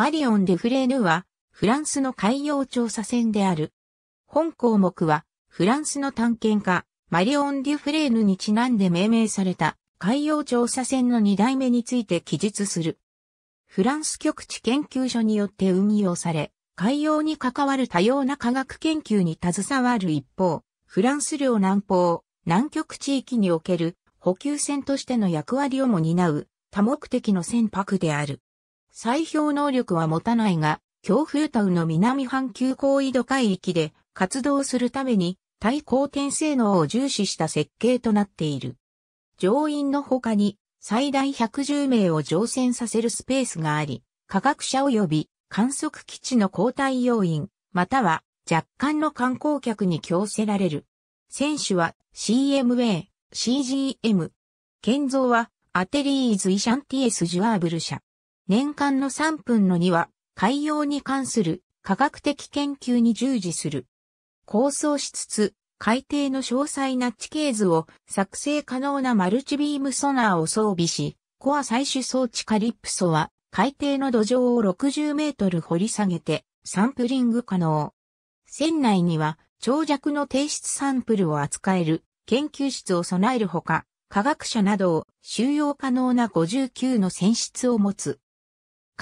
マリオン・デ・フレーヌは、フランスの海洋調査船である。本項目は、フランスの探検家、マリオン・デュフレーヌにちなんで命名された海洋調査船の2代目について記述する。フランス局地研究所によって運用され、海洋に関わる多様な科学研究に携わる一方、フランス領南方、南極地域における補給船としての役割をも担う多目的の船舶である。砕氷能力は持たないが、強風タウの南半球高緯度海域で活動するために、対抗転性能を重視した設計となっている。乗員の他に最大110名を乗船させるスペースがあり、科学者及び観測基地の交代要員、または若干の観光客に強せられる。選手は CMA、CGM。建造はアテリーズ・イシャンティエス・ジュアーブル社。年間の3分の2は海洋に関する科学的研究に従事する。構想しつつ、海底の詳細な地形図を作成可能なマルチビームソナーを装備し、コア採取装置カリプソは海底の土壌を60メートル掘り下げてサンプリング可能。船内には長尺の提出サンプルを扱える研究室を備えるほか、科学者などを収容可能な59の選出を持つ。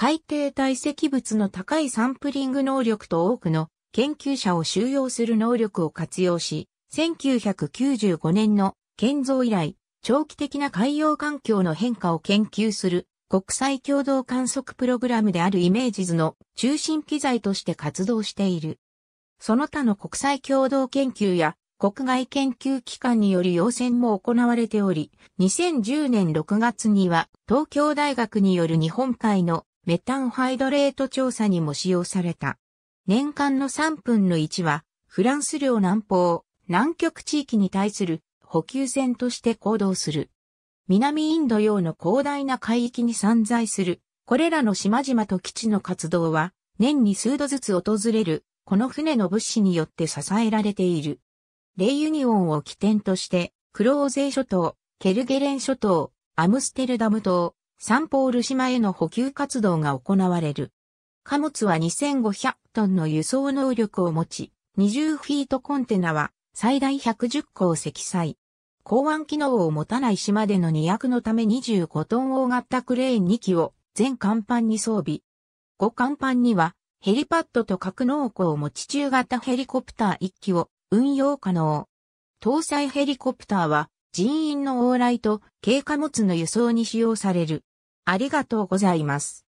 海底堆積物の高いサンプリング能力と多くの研究者を収容する能力を活用し、1995年の建造以来、長期的な海洋環境の変化を研究する国際共同観測プログラムであるイメージ図の中心機材として活動している。その他の国際共同研究や国外研究機関による要請も行われており、2010年6月には東京大学による日本海のメタンハイドレート調査にも使用された。年間の3分の1は、フランス領南方、南極地域に対する補給船として行動する。南インド洋の広大な海域に散在する、これらの島々と基地の活動は、年に数度ずつ訪れる、この船の物資によって支えられている。レイユニオンを起点として、クローゼ諸島、ケルゲレン諸島、アムステルダム島、サンポール島への補給活動が行われる。貨物は2500トンの輸送能力を持ち、20フィートコンテナは最大110個を積載。港湾機能を持たない島での2役のため25トン大型クレーン2機を全甲板に装備。5甲板にはヘリパッドと格納庫を持ち中型ヘリコプター1機を運用可能。搭載ヘリコプターは人員の往来と軽貨物の輸送に使用される。ありがとうございます。